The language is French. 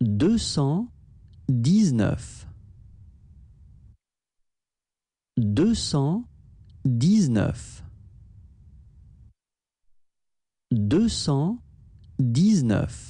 deux cent dix-neuf. Deux cent dix-neuf. Deux cent dix-neuf.